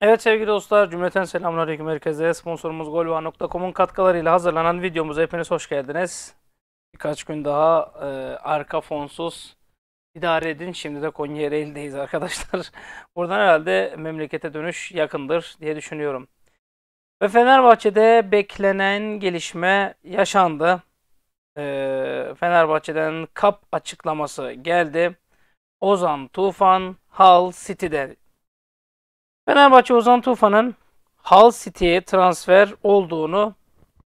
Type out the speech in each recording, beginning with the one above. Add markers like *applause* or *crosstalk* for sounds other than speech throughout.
Evet sevgili dostlar, cümleten selamünaleyküm herkese. Sponsorumuz golva.com'un katkılarıyla hazırlanan videomuza hepiniz hoş geldiniz. Birkaç gün daha e, arka fonsuz idare edin. Şimdi de Konya Ereğli'deyiz arkadaşlar. *laughs* Buradan herhalde memlekete dönüş yakındır diye düşünüyorum. Ve Fenerbahçe'de beklenen gelişme yaşandı. E, Fenerbahçe'den kap açıklaması geldi. Ozan Tufan Hal City'de Fenerbahçe Ozan Tufan'ın Hull City'ye transfer olduğunu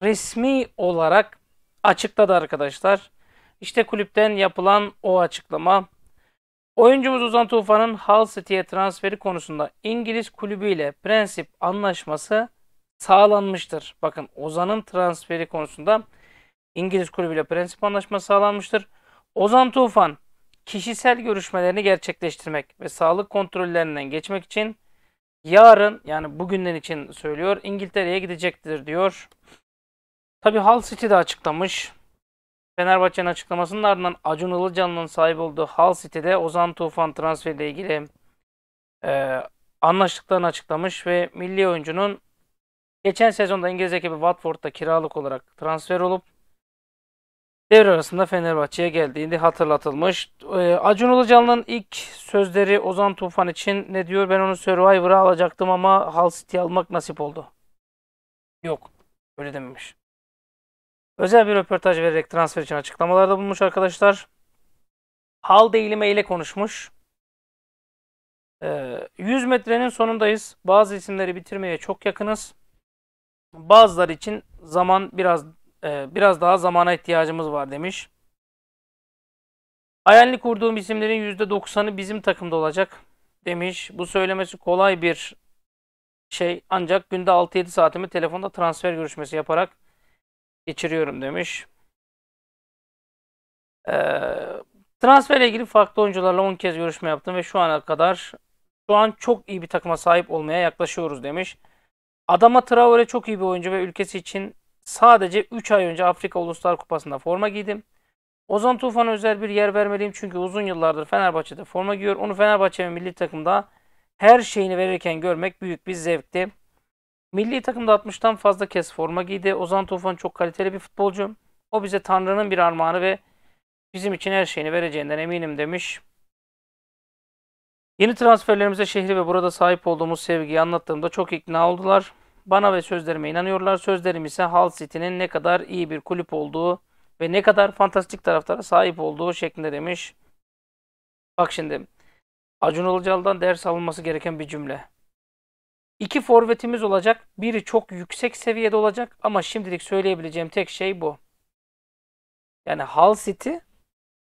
resmi olarak açıkladı arkadaşlar. İşte kulüpten yapılan o açıklama. Oyuncumuz Ozan Tufan'ın Hull City'ye transferi konusunda İngiliz kulübüyle prensip anlaşması sağlanmıştır. Bakın Ozan'ın transferi konusunda İngiliz kulübüyle prensip anlaşması sağlanmıştır. Ozan Tufan kişisel görüşmelerini gerçekleştirmek ve sağlık kontrollerinden geçmek için yarın yani bugünden için söylüyor İngiltere'ye gidecektir diyor. Tabi Hull City de açıklamış. Fenerbahçe'nin açıklamasının ardından Acun Ilıcalı'nın sahip olduğu Hull City'de Ozan Tufan transferiyle ilgili e, anlaştıklarını açıklamış ve milli oyuncunun geçen sezonda İngiliz ekibi Watford'da kiralık olarak transfer olup devre arasında Fenerbahçe'ye geldiğinde hatırlatılmış. Ee, Acun Ilıcalı'nın ilk sözleri Ozan Tufan için ne diyor? Ben onu Survivor'a alacaktım ama Hull City almak nasip oldu. Yok. Öyle dememiş. Özel bir röportaj vererek transfer için açıklamalarda bulunmuş arkadaşlar. Hal değilime ile konuşmuş. 100 ee, metrenin sonundayız. Bazı isimleri bitirmeye çok yakınız. Bazılar için zaman biraz ee, biraz daha zamana ihtiyacımız var demiş. Hayalini kurduğum isimlerin %90'ı bizim takımda olacak demiş. Bu söylemesi kolay bir şey ancak günde 6-7 saatimi telefonda transfer görüşmesi yaparak geçiriyorum demiş. E, transferle ilgili farklı oyuncularla 10 kez görüşme yaptım ve şu ana kadar şu an çok iyi bir takıma sahip olmaya yaklaşıyoruz demiş. Adama Traore çok iyi bir oyuncu ve ülkesi için Sadece 3 ay önce Afrika Uluslar Kupası'nda forma giydim. Ozan Tufan'a özel bir yer vermeliyim çünkü uzun yıllardır Fenerbahçe'de forma giyiyor. Onu Fenerbahçe ve milli takımda her şeyini verirken görmek büyük bir zevkti. Milli takımda 60'tan fazla kez forma giydi. Ozan Tufan çok kaliteli bir futbolcu. O bize Tanrı'nın bir armağanı ve bizim için her şeyini vereceğinden eminim demiş. Yeni transferlerimize şehri ve burada sahip olduğumuz sevgiyi anlattığımda çok ikna oldular. Bana ve sözlerime inanıyorlar. Sözlerim ise Hull City'nin ne kadar iyi bir kulüp olduğu ve ne kadar fantastik taraftara sahip olduğu şeklinde demiş. Bak şimdi Acun Ilıcalı'dan ders alınması gereken bir cümle. İki forvetimiz olacak. Biri çok yüksek seviyede olacak ama şimdilik söyleyebileceğim tek şey bu. Yani Hull City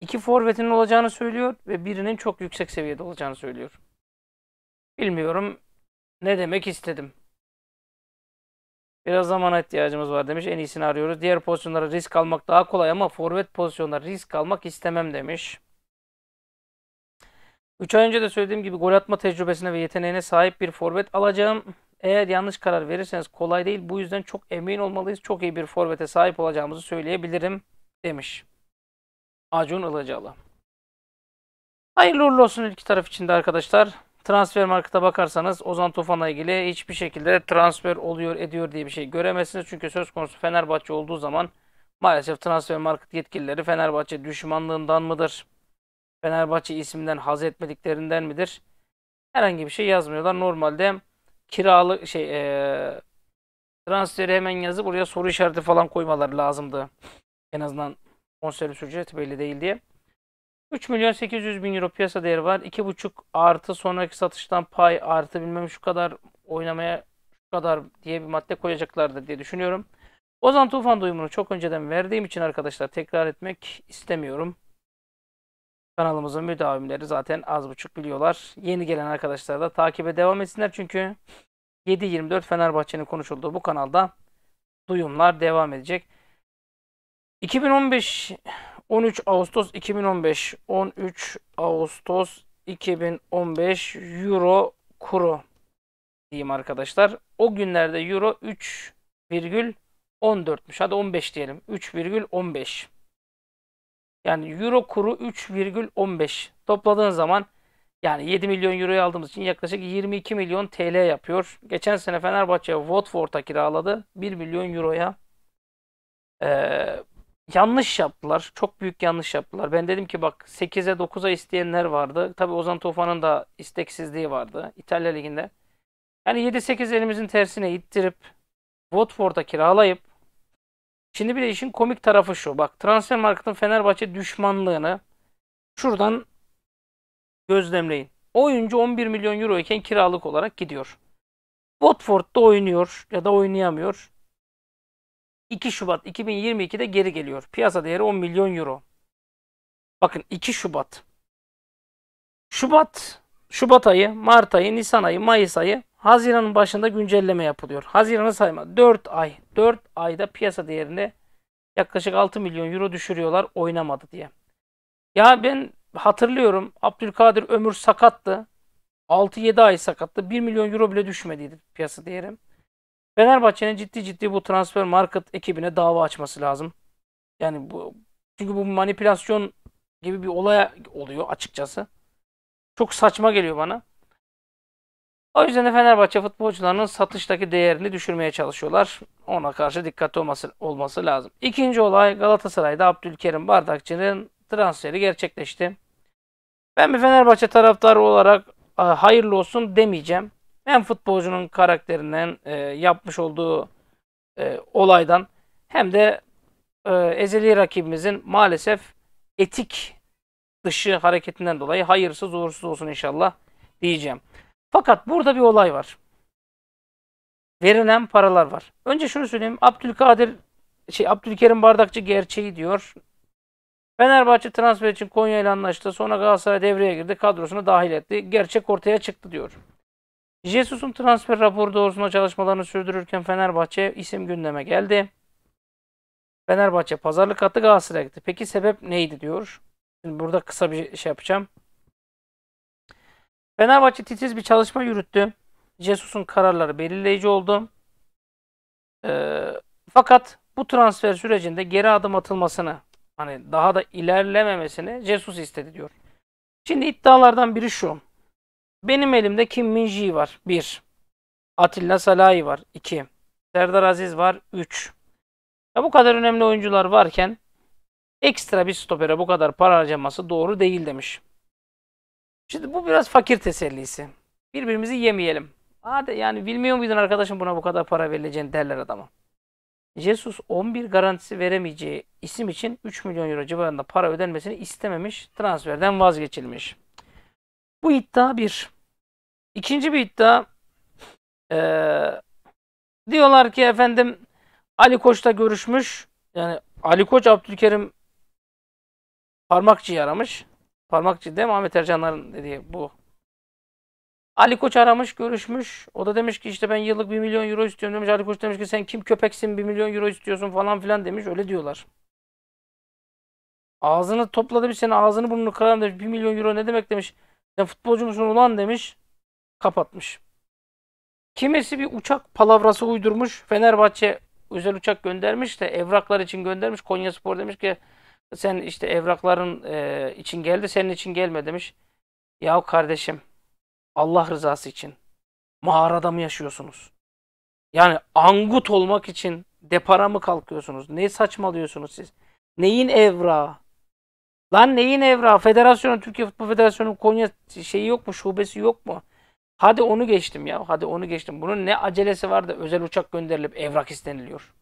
iki forvetinin olacağını söylüyor ve birinin çok yüksek seviyede olacağını söylüyor. Bilmiyorum ne demek istedim. Biraz zamana ihtiyacımız var demiş. En iyisini arıyoruz. Diğer pozisyonlara risk almak daha kolay ama forvet pozisyonlara risk almak istemem demiş. 3 ay önce de söylediğim gibi gol atma tecrübesine ve yeteneğine sahip bir forvet alacağım. Eğer yanlış karar verirseniz kolay değil. Bu yüzden çok emin olmalıyız. Çok iyi bir forvete sahip olacağımızı söyleyebilirim demiş. Acun Ilıcalı. Hayırlı uğurlu olsun iki taraf için de arkadaşlar. Transfer markete bakarsanız Ozan Tufan'la ilgili hiçbir şekilde transfer oluyor ediyor diye bir şey göremezsiniz. Çünkü söz konusu Fenerbahçe olduğu zaman maalesef transfer market yetkilileri Fenerbahçe düşmanlığından mıdır? Fenerbahçe isminden haz etmediklerinden midir? Herhangi bir şey yazmıyorlar. Normalde kiralı şey e, transferi hemen yazıp buraya soru işareti falan koymaları lazımdı. En azından konser süreci belli değil diye. 3 milyon 800 bin euro piyasa değeri var. 2,5 artı sonraki satıştan pay artı bilmem şu kadar oynamaya şu kadar diye bir madde koyacaklardır diye düşünüyorum. Ozan Tufan duyumunu çok önceden verdiğim için arkadaşlar tekrar etmek istemiyorum. Kanalımızın müdavimleri zaten az buçuk biliyorlar. Yeni gelen arkadaşlar da takibe devam etsinler çünkü 7:24 Fenerbahçe'nin konuşulduğu bu kanalda duyumlar devam edecek. 2015 13 Ağustos 2015 13 Ağustos 2015 Euro kuru diyeyim arkadaşlar. O günlerde Euro 3,14'müş. Hadi 15 diyelim. 3,15. Yani Euro kuru 3,15. Topladığın zaman yani 7 milyon euroyu aldığımız için yaklaşık 22 milyon TL yapıyor. Geçen sene Fenerbahçe Watford'a kiraladı. 1 milyon euroya. Ee, yanlış yaptılar. Çok büyük yanlış yaptılar. Ben dedim ki bak 8'e 9'a isteyenler vardı. Tabi Ozan Tufan'ın da isteksizliği vardı İtalya Ligi'nde. Yani 7-8 elimizin tersine ittirip Watford'a kiralayıp şimdi bir de işin komik tarafı şu. Bak transfer marketin Fenerbahçe düşmanlığını şuradan gözlemleyin. Oyuncu 11 milyon euro iken kiralık olarak gidiyor. Watford'da oynuyor ya da oynayamıyor. 2 Şubat 2022'de geri geliyor. Piyasa değeri 10 milyon euro. Bakın 2 Şubat. Şubat, Şubat ayı, Mart ayı, Nisan ayı, Mayıs ayı, Haziran'ın başında güncelleme yapılıyor. Haziran'ı sayma. 4 ay. 4 ayda piyasa değerine yaklaşık 6 milyon euro düşürüyorlar oynamadı diye. Ya ben hatırlıyorum Abdülkadir Ömür sakattı. 6-7 ay sakattı. 1 milyon euro bile düşmediydi piyasa değerim. Fenerbahçe'nin ciddi ciddi bu transfer market ekibine dava açması lazım. Yani bu çünkü bu manipülasyon gibi bir olay oluyor açıkçası. Çok saçma geliyor bana. O yüzden de Fenerbahçe futbolcularının satıştaki değerini düşürmeye çalışıyorlar. Ona karşı dikkatli olması, olması lazım. İkinci olay Galatasaray'da Abdülkerim Bardakçı'nın transferi gerçekleşti. Ben bir Fenerbahçe taraftarı olarak hayırlı olsun demeyeceğim hem futbolcunun karakterinden e, yapmış olduğu e, olaydan hem de e, ezeli rakibimizin maalesef etik dışı hareketinden dolayı hayırsız uğursuz olsun inşallah diyeceğim. Fakat burada bir olay var. Verilen paralar var. Önce şunu söyleyeyim. Abdülkadir şey Abdülkerim Bardakçı gerçeği diyor. Fenerbahçe transfer için Konya ile anlaştı. Sonra Galatasaray devreye girdi. Kadrosuna dahil etti. Gerçek ortaya çıktı diyor. Jesus'un transfer raporu doğrusunda çalışmalarını sürdürürken Fenerbahçe isim gündeme geldi. Fenerbahçe pazarlık attı Galatasaray'a gitti. Peki sebep neydi diyor. Şimdi burada kısa bir şey yapacağım. Fenerbahçe titiz bir çalışma yürüttü. Jesus'un kararları belirleyici oldu. Ee, fakat bu transfer sürecinde geri adım atılmasını hani daha da ilerlememesini Jesus istedi diyor. Şimdi iddialardan biri şu. Benim elimde Kim Minji var. 1. Atilla Salahi var. 2. Serdar Aziz var. 3. bu kadar önemli oyuncular varken ekstra bir stopere bu kadar para harcaması doğru değil demiş. Şimdi bu biraz fakir tesellisi. Birbirimizi yemeyelim. Hadi yani bilmiyor muydun arkadaşım buna bu kadar para verileceğini derler adama. Jesus 11 garantisi veremeyeceği isim için 3 milyon euro civarında para ödenmesini istememiş, transferden vazgeçilmiş. Bu iddia bir. İkinci bir iddia ee, diyorlar ki efendim Ali Koç'ta görüşmüş. Yani Ali Koç Abdülkerim parmakçı aramış. Parmakçı değil mi? Ahmet Ercanlar'ın dediği bu. Ali Koç aramış, görüşmüş. O da demiş ki işte ben yıllık 1 milyon euro istiyorum demiş. Ali Koç demiş ki sen kim köpeksin 1 milyon euro istiyorsun falan filan demiş. Öyle diyorlar. Ağzını topladı bir sene ağzını burnunu kırarım demiş. 1 milyon euro ne demek demiş. Ya futbolcu musun ulan demiş. Kapatmış. Kimisi bir uçak palavrası uydurmuş. Fenerbahçe özel uçak göndermiş de evraklar için göndermiş. Konya Spor demiş ki sen işte evrakların e, için geldi senin için gelme demiş. Yahu kardeşim Allah rızası için mağarada mı yaşıyorsunuz? Yani angut olmak için depara mı kalkıyorsunuz? Ne saçmalıyorsunuz siz? Neyin evra? Lan neyin evra? Federasyonu, Türkiye Futbol Federasyonu Konya şeyi yok mu? Şubesi yok mu? Hadi onu geçtim ya. Hadi onu geçtim. Bunun ne acelesi var da özel uçak gönderilip evrak isteniliyor.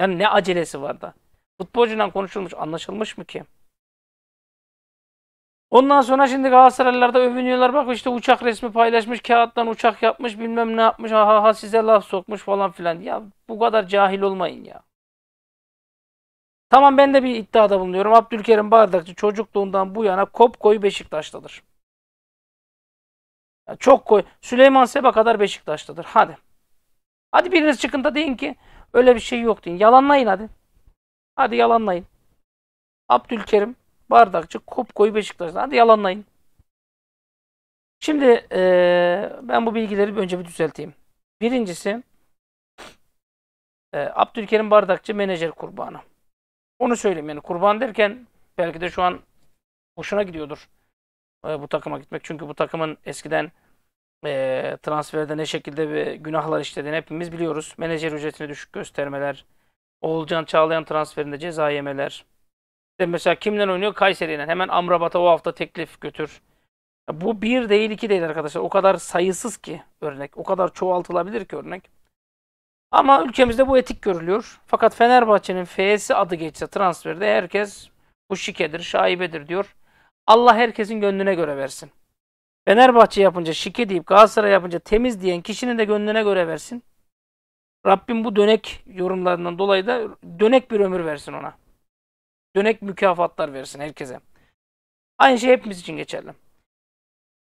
Yani ne acelesi var da. Futbolcuyla konuşulmuş. Anlaşılmış mı ki? Ondan sonra şimdi Galatasaraylılarda övünüyorlar. Bak işte uçak resmi paylaşmış. Kağıttan uçak yapmış. Bilmem ne yapmış. Ha ha ha size laf sokmuş falan filan. Ya bu kadar cahil olmayın ya. Tamam ben de bir iddiada bulunuyorum. Abdülkerim Bardakçı çocukluğundan bu yana kop koyu Beşiktaş'tadır. Ya çok koy. Süleyman Seba kadar Beşiktaş'tadır. Hadi. Hadi biriniz çıkın da deyin ki öyle bir şey yok deyin. Yalanlayın hadi. Hadi yalanlayın. Abdülkerim Bardakçı kop koyu Beşiktaş'ta. Hadi yalanlayın. Şimdi ee, ben bu bilgileri önce bir düzelteyim. Birincisi e, Abdülkerim Bardakçı menajer kurbanı. Onu söyleyeyim yani kurban derken belki de şu an hoşuna gidiyordur e, bu takıma gitmek. Çünkü bu takımın eskiden e, transferde ne şekilde bir günahlar işlediğini hepimiz biliyoruz. Menajer ücretini düşük göstermeler, Oğulcan Çağlayan transferinde ceza yemeler. İşte mesela kimden oynuyor? Kayseri'den. Hemen Amrabat'a o hafta teklif götür. Bu bir değil iki değil arkadaşlar. O kadar sayısız ki örnek. O kadar çoğaltılabilir ki örnek. Ama ülkemizde bu etik görülüyor. Fakat Fenerbahçe'nin F'si adı geçse transferde herkes bu şikedir, şaibedir diyor. Allah herkesin gönlüne göre versin. Fenerbahçe yapınca şike deyip Galatasaray yapınca temiz diyen kişinin de gönlüne göre versin. Rabbim bu dönek yorumlarından dolayı da dönek bir ömür versin ona. Dönek mükafatlar versin herkese. Aynı şey hepimiz için geçerli.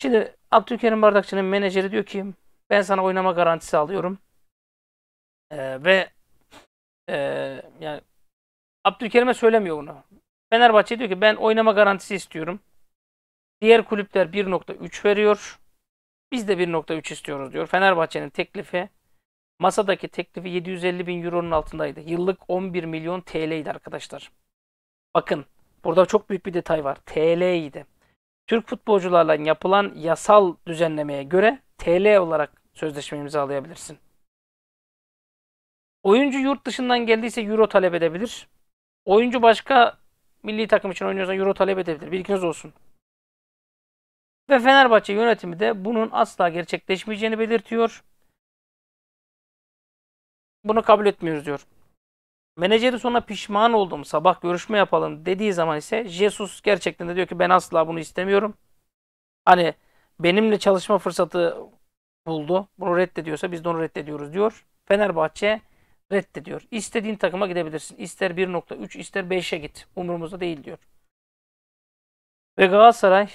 Şimdi Abdülkerim Bardakçı'nın menajeri diyor ki ben sana oynama garantisi alıyorum. Ee, ve e, yani Abdülkerim'e söylemiyor bunu. Fenerbahçe diyor ki ben oynama garantisi istiyorum. Diğer kulüpler 1.3 veriyor. Biz de 1.3 istiyoruz diyor. Fenerbahçe'nin teklifi masadaki teklifi 750 bin euronun altındaydı. Yıllık 11 milyon TL'ydi arkadaşlar. Bakın burada çok büyük bir detay var. TL'ydi. Türk futbolcularla yapılan yasal düzenlemeye göre TL olarak sözleşme imzalayabilirsin. Oyuncu yurt dışından geldiyse Euro talep edebilir. Oyuncu başka milli takım için oynuyorsa Euro talep edebilir. Bilginiz olsun. Ve Fenerbahçe yönetimi de bunun asla gerçekleşmeyeceğini belirtiyor. Bunu kabul etmiyoruz diyor. Menajeri sonra pişman oldum sabah görüşme yapalım dediği zaman ise Jesus gerçekten de diyor ki ben asla bunu istemiyorum. Hani benimle çalışma fırsatı buldu. Bunu reddediyorsa biz de onu reddediyoruz diyor. Fenerbahçe reddediyor. İstediğin takıma gidebilirsin. İster 1.3 ister 5'e git. Umurumuzda değil diyor. Ve Galatasaray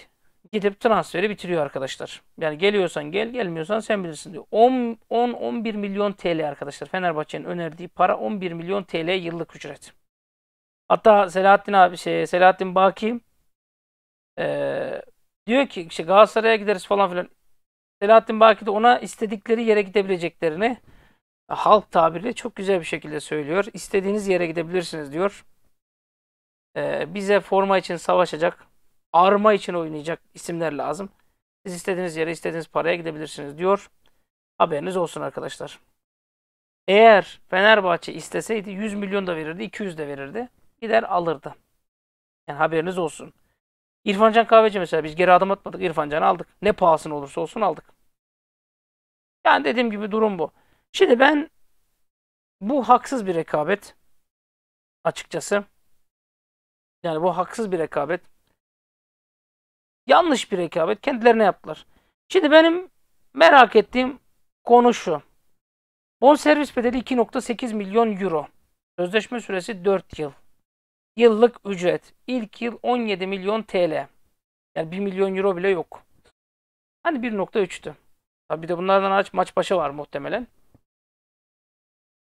gidip transferi bitiriyor arkadaşlar. Yani geliyorsan gel gelmiyorsan sen bilirsin diyor. 10-11 milyon TL arkadaşlar. Fenerbahçe'nin önerdiği para 11 milyon TL yıllık ücret. Hatta Selahattin abi şey Selahattin Baki ee, diyor ki işte Galatasaray'a gideriz falan filan. Selahattin Baki de ona istedikleri yere gidebileceklerini halk tabiriyle çok güzel bir şekilde söylüyor. İstediğiniz yere gidebilirsiniz diyor. Ee, bize forma için savaşacak, arma için oynayacak isimler lazım. Siz istediğiniz yere, istediğiniz paraya gidebilirsiniz diyor. Haberiniz olsun arkadaşlar. Eğer Fenerbahçe isteseydi 100 milyon da verirdi, 200 de verirdi. Gider alırdı. Yani haberiniz olsun. İrfancan Kahveci mesela biz geri adım atmadık. İrfancan'ı aldık. Ne pahasına olursa olsun aldık. Yani dediğim gibi durum bu. Şimdi ben bu haksız bir rekabet açıkçası. Yani bu haksız bir rekabet. Yanlış bir rekabet. Kendilerine yaptılar. Şimdi benim merak ettiğim konu şu. Bon servis bedeli 2.8 milyon euro. Sözleşme süresi 4 yıl. Yıllık ücret. İlk yıl 17 milyon TL. Yani 1 milyon euro bile yok. Hani 1.3'tü. Tabi de bunlardan aç maç başı var muhtemelen.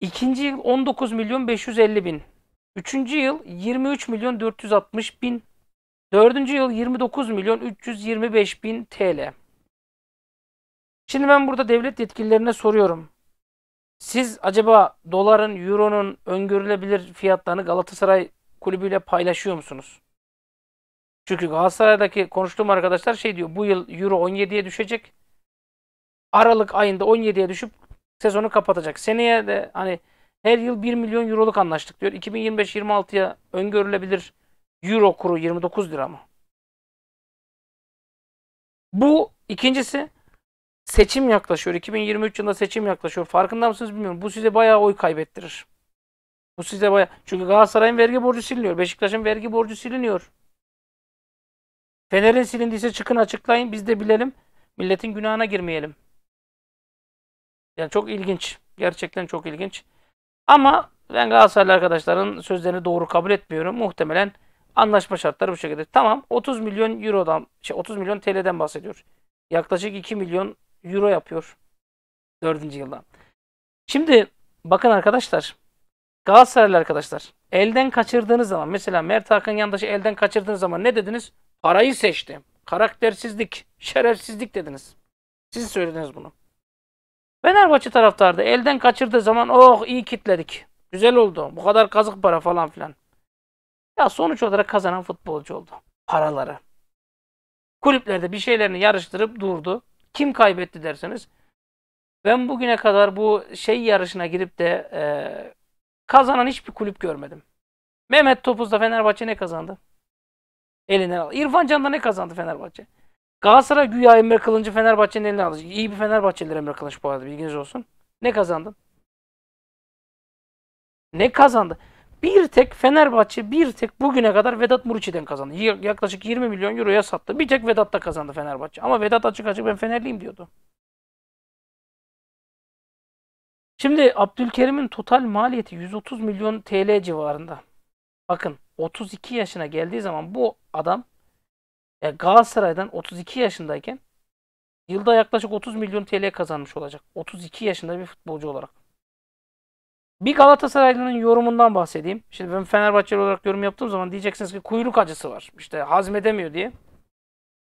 İkinci yıl 19 milyon 550 bin. Üçüncü yıl 23 milyon 460 bin. Dördüncü yıl 29 milyon 325 bin TL. Şimdi ben burada devlet yetkililerine soruyorum. Siz acaba doların, euronun öngörülebilir fiyatlarını Galatasaray kulübüyle paylaşıyor musunuz? Çünkü Galatasaray'daki konuştuğum arkadaşlar şey diyor. Bu yıl euro 17'ye düşecek. Aralık ayında 17'ye düşüp sezonu kapatacak. Seneye de hani her yıl 1 milyon euroluk anlaştık diyor. 2025-26'ya öngörülebilir euro kuru 29 lira mı? Bu ikincisi seçim yaklaşıyor. 2023 yılında seçim yaklaşıyor. Farkında mısınız bilmiyorum. Bu size bayağı oy kaybettirir. Bu size bayağı... Çünkü Galatasaray'ın vergi borcu siliniyor. Beşiktaş'ın vergi borcu siliniyor. Fener'in silindiyse çıkın açıklayın. Biz de bilelim. Milletin günahına girmeyelim. Yani çok ilginç. Gerçekten çok ilginç. Ama ben Galatasaraylı arkadaşların sözlerini doğru kabul etmiyorum. Muhtemelen anlaşma şartları bu şekilde. Tamam 30 milyon eurodan şey 30 milyon TL'den bahsediyor. Yaklaşık 2 milyon euro yapıyor. 4. yılda. Şimdi bakın arkadaşlar. Galatasaraylı arkadaşlar. Elden kaçırdığınız zaman mesela Mert Hakan Yandaş'ı elden kaçırdığınız zaman ne dediniz? Parayı seçti. Karaktersizlik, şerefsizlik dediniz. Siz söylediniz bunu. Fenerbahçe taraftardı, elden kaçırdığı zaman oh iyi kitledik. Güzel oldu. Bu kadar kazık para falan filan. Ya sonuç olarak kazanan futbolcu oldu. Paraları. Kulüplerde bir şeylerini yarıştırıp durdu. Kim kaybetti derseniz. Ben bugüne kadar bu şey yarışına girip de e, kazanan hiçbir kulüp görmedim. Mehmet Topuz'da Fenerbahçe ne kazandı? Elinden al. İrfan Can'da ne kazandı Fenerbahçe? Galatasaray güya Emre Kılınc'ı Fenerbahçe'nin eline alacak. İyi bir Fenerbahçelidir Emre Kılınç bu arada bilginiz olsun. Ne kazandın? Ne kazandı? Bir tek Fenerbahçe bir tek bugüne kadar Vedat Muriçi'den kazandı. Yaklaşık 20 milyon euroya sattı. Bir tek Vedat da kazandı Fenerbahçe. Ama Vedat açık açık ben Fenerliyim diyordu. Şimdi Abdülkerim'in total maliyeti 130 milyon TL civarında. Bakın 32 yaşına geldiği zaman bu adam yani e, Galatasaray'dan 32 yaşındayken yılda yaklaşık 30 milyon TL kazanmış olacak. 32 yaşında bir futbolcu olarak. Bir Galatasaraylı'nın yorumundan bahsedeyim. Şimdi ben Fenerbahçeli olarak yorum yaptığım zaman diyeceksiniz ki kuyruk acısı var. İşte hazmedemiyor diye.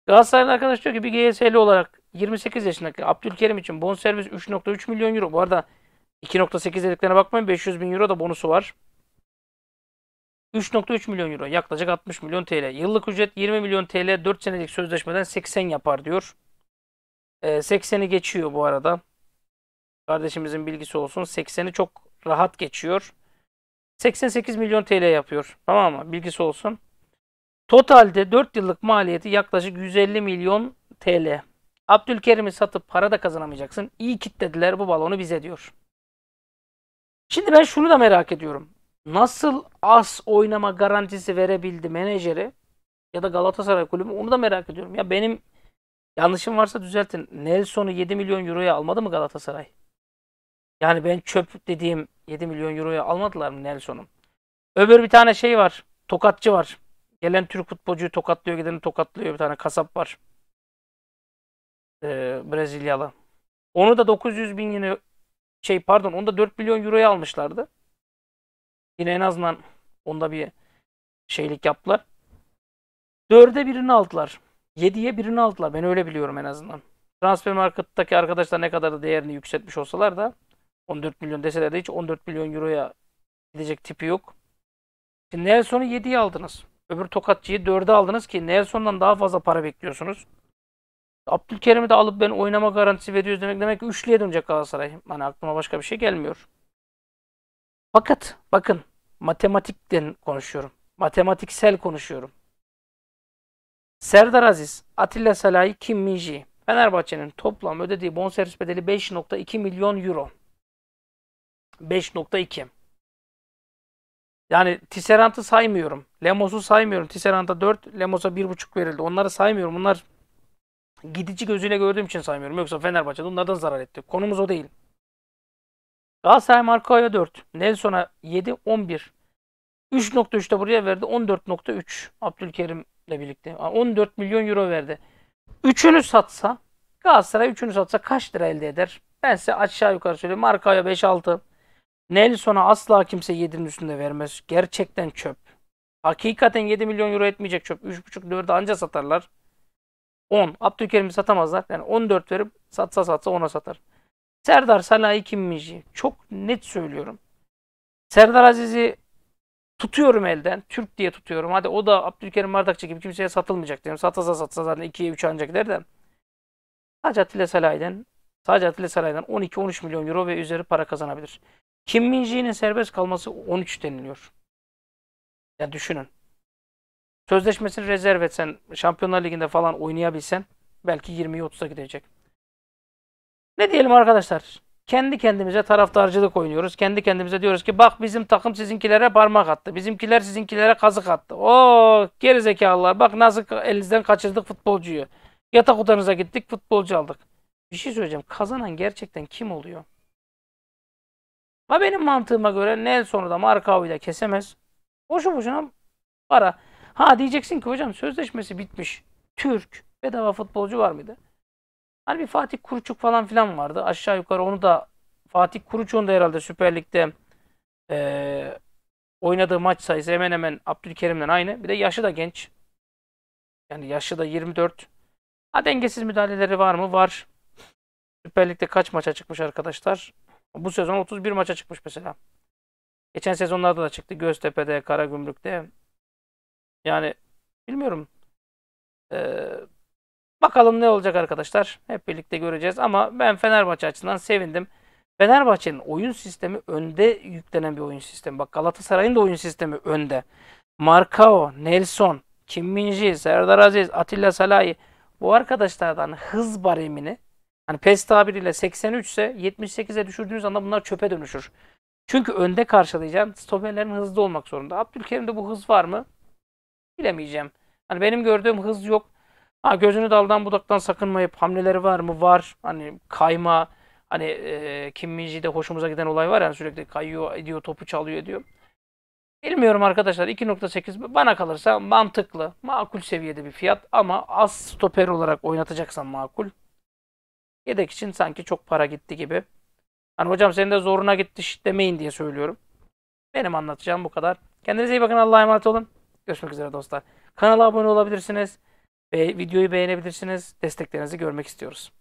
Galatasaraylı arkadaş diyor ki bir GSL olarak 28 yaşındaki Abdülkerim için bonservis 3.3 milyon euro. Bu arada 2.8 dediklerine bakmayın 500 bin euro da bonusu var. 3.3 milyon euro yaklaşık 60 milyon TL. Yıllık ücret 20 milyon TL 4 senelik sözleşmeden 80 yapar diyor. E, ee, 80'i geçiyor bu arada. Kardeşimizin bilgisi olsun. 80'i çok rahat geçiyor. 88 milyon TL yapıyor. Tamam mı? Bilgisi olsun. Totalde 4 yıllık maliyeti yaklaşık 150 milyon TL. Abdülkerim'i satıp para da kazanamayacaksın. İyi kitlediler bu balonu bize diyor. Şimdi ben şunu da merak ediyorum nasıl az oynama garantisi verebildi menajeri ya da Galatasaray kulübü onu da merak ediyorum. Ya benim yanlışım varsa düzeltin. Nelson'u 7 milyon euroya almadı mı Galatasaray? Yani ben çöp dediğim 7 milyon euroya almadılar mı Nelson'u? Öbür bir tane şey var. Tokatçı var. Gelen Türk futbolcuyu tokatlıyor, gideni tokatlıyor bir tane kasap var. Ee, Brezilyalı. Onu da 900 bin yine şey pardon onu da 4 milyon euroya almışlardı. Yine en azından onda bir şeylik yaptılar. Dörde birini aldılar. Yediye birini aldılar. Ben öyle biliyorum en azından. Transfer marketteki arkadaşlar ne kadar da değerini yükseltmiş olsalar da 14 milyon deseler de hiç 14 milyon euroya gidecek tipi yok. Şimdi Nelson'u 7'ye aldınız. Öbür tokatçıyı 4'e aldınız ki Nelson'dan daha fazla para bekliyorsunuz. Abdülkerim'i de alıp ben oynama garantisi veriyoruz demek demek ki üçlüye dönecek Galatasaray. Hani aklıma başka bir şey gelmiyor. Fakat bakın matematikten konuşuyorum. Matematiksel konuşuyorum. Serdar Aziz, Atilla Salahi, Kim Minji. Fenerbahçe'nin toplam ödediği bonservis bedeli 5.2 milyon euro. 5.2. Yani Tisserant'ı saymıyorum. Lemos'u saymıyorum. Tisserant'a 4, Lemos'a 1.5 verildi. Onları saymıyorum. Bunlar gidici gözüyle gördüğüm için saymıyorum. Yoksa Fenerbahçe'de onlardan zarar etti. Konumuz o değil. Galatasaray Marko'ya 4. Nelson'a 7. 11. 3.3 de buraya verdi. 14.3 Abdülkerim'le birlikte. 14 milyon euro verdi. Üçünü satsa Galatasaray üçünü satsa kaç lira elde eder? Ben size aşağı yukarı söyleyeyim. Marka'ya 5-6. Nelson'a asla kimse 7'nin üstünde vermez. Gerçekten çöp. Hakikaten 7 milyon euro etmeyecek çöp. 3.5-4'e anca satarlar. 10. Abdülkerim'i satamazlar. Yani 14 verip satsa satsa 10'a satar. Serdar Salah'ı kimmici. Çok net söylüyorum. Serdar Aziz'i tutuyorum elden. Türk diye tutuyorum. Hadi o da Abdülkerim Bardakçı gibi kimseye satılmayacak diyorum. Satsa satsa zaten 2'ye 3'e ancak gider de. Sadece Atilla Salah'den sadece Atilla Salah'dan 12-13 milyon euro ve üzeri para kazanabilir. Kim Minji'nin serbest kalması 13 deniliyor. Ya yani düşünün. Sözleşmesini rezerv etsen, Şampiyonlar Ligi'nde falan oynayabilsen belki 20'ye 30'a gidecek. Ne diyelim arkadaşlar? Kendi kendimize taraftarcılık oynuyoruz. Kendi kendimize diyoruz ki bak bizim takım sizinkilere parmak attı. Bizimkiler sizinkilere kazık attı. Oo gerizekalılar bak nasıl elinizden kaçırdık futbolcuyu. Yatak odanıza gittik futbolcu aldık. Bir şey söyleyeceğim. Kazanan gerçekten kim oluyor? Ha benim mantığıma göre Nelson'u da marka da kesemez. Boşu boşuna para. Ha diyeceksin ki hocam sözleşmesi bitmiş. Türk bedava futbolcu var mıydı? bir Fatih Kuruçuk falan filan vardı. Aşağı yukarı onu da Fatih Kuruçuk'un da herhalde Süper Lig'de e, oynadığı maç sayısı hemen hemen Abdülkerim'den aynı. Bir de yaşı da genç. Yani yaşı da 24. Ha dengesiz müdahaleleri var mı? Var. Süper Lig'de kaç maça çıkmış arkadaşlar? Bu sezon 31 maça çıkmış mesela. Geçen sezonlarda da çıktı. Göztepe'de, Karagümrük'te. Yani bilmiyorum. Ee, Bakalım ne olacak arkadaşlar. Hep birlikte göreceğiz ama ben Fenerbahçe açısından sevindim. Fenerbahçe'nin oyun sistemi önde yüklenen bir oyun sistemi. Bak Galatasaray'ın da oyun sistemi önde. Marcao, Nelson, Kim Minji, Serdar Aziz, Atilla Salahi bu arkadaşlardan hız baremini hani PES tabiriyle 83 ise 78'e düşürdüğünüz anda bunlar çöpe dönüşür. Çünkü önde karşılayacağım stoperlerin hızlı olmak zorunda. Abdülkerim'de bu hız var mı? Bilemeyeceğim. Hani benim gördüğüm hız yok. Ha gözünü daldan budaktan sakınmayıp hamleleri var mı? Var. Hani kayma, hani e, Kim Minji'de hoşumuza giden olay var yani sürekli kayıyor, ediyor, topu çalıyor diyor Bilmiyorum arkadaşlar 2.8 bana kalırsa mantıklı, makul seviyede bir fiyat ama az stoper olarak oynatacaksan makul. Yedek için sanki çok para gitti gibi. Hani hocam senin de zoruna gitti demeyin diye söylüyorum. Benim anlatacağım bu kadar. Kendinize iyi bakın Allah'a emanet olun. Görüşmek üzere dostlar. Kanala abone olabilirsiniz. Ve videoyu beğenebilirsiniz. Desteklerinizi görmek istiyoruz.